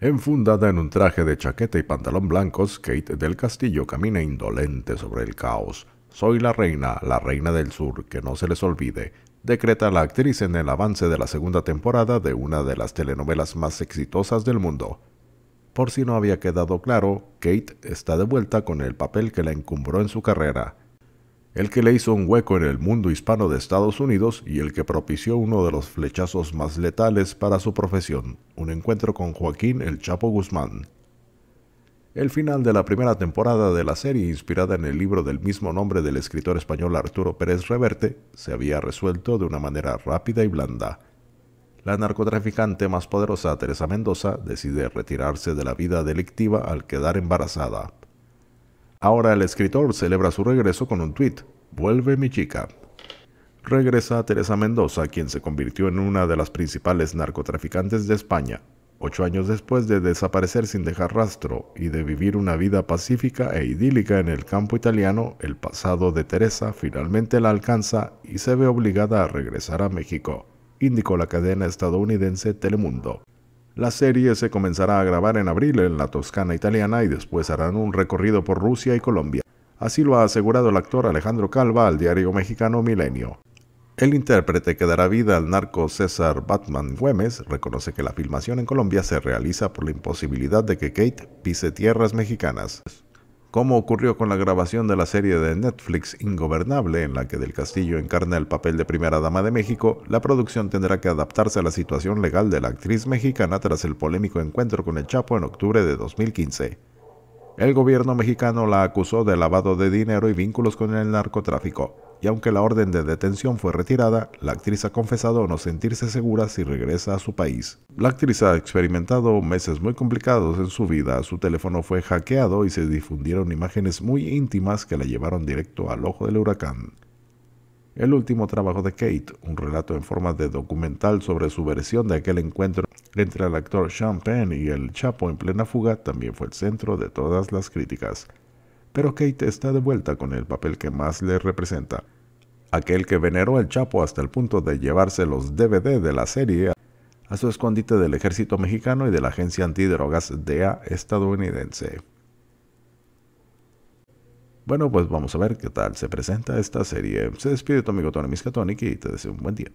Enfundada en un traje de chaqueta y pantalón blancos, Kate del Castillo camina indolente sobre el caos. Soy la reina, la reina del sur, que no se les olvide, decreta la actriz en el avance de la segunda temporada de una de las telenovelas más exitosas del mundo. Por si no había quedado claro, Kate está de vuelta con el papel que la encumbró en su carrera, el que le hizo un hueco en el mundo hispano de Estados Unidos y el que propició uno de los flechazos más letales para su profesión, un encuentro con Joaquín El Chapo Guzmán. El final de la primera temporada de la serie, inspirada en el libro del mismo nombre del escritor español Arturo Pérez Reverte, se había resuelto de una manera rápida y blanda. La narcotraficante más poderosa, Teresa Mendoza, decide retirarse de la vida delictiva al quedar embarazada. Ahora el escritor celebra su regreso con un tuit, Vuelve mi chica. Regresa Teresa Mendoza, quien se convirtió en una de las principales narcotraficantes de España, ocho años después de desaparecer sin dejar rastro y de vivir una vida pacífica e idílica en el campo italiano, el pasado de Teresa finalmente la alcanza y se ve obligada a regresar a México, indicó la cadena estadounidense Telemundo. La serie se comenzará a grabar en abril en la Toscana italiana y después harán un recorrido por Rusia y Colombia. Así lo ha asegurado el actor Alejandro Calva al diario mexicano Milenio. El intérprete que dará vida al narco César Batman Güemes reconoce que la filmación en Colombia se realiza por la imposibilidad de que Kate pise tierras mexicanas como ocurrió con la grabación de la serie de Netflix Ingobernable, en la que Del Castillo encarna el papel de primera dama de México, la producción tendrá que adaptarse a la situación legal de la actriz mexicana tras el polémico encuentro con el Chapo en octubre de 2015. El gobierno mexicano la acusó de lavado de dinero y vínculos con el narcotráfico, y aunque la orden de detención fue retirada, la actriz ha confesado no sentirse segura si regresa a su país. La actriz ha experimentado meses muy complicados en su vida, su teléfono fue hackeado y se difundieron imágenes muy íntimas que la llevaron directo al ojo del huracán. El último trabajo de Kate, un relato en forma de documental sobre su versión de aquel encuentro entre el actor Sean Penn y el Chapo en plena fuga, también fue el centro de todas las críticas. Pero Kate está de vuelta con el papel que más le representa, aquel que veneró al Chapo hasta el punto de llevarse los DVD de la serie a su escondite del ejército mexicano y de la agencia antidrogas DEA estadounidense. Bueno, pues vamos a ver qué tal se presenta esta serie. Se despide tu amigo Tony Miskatonic y te deseo un buen día.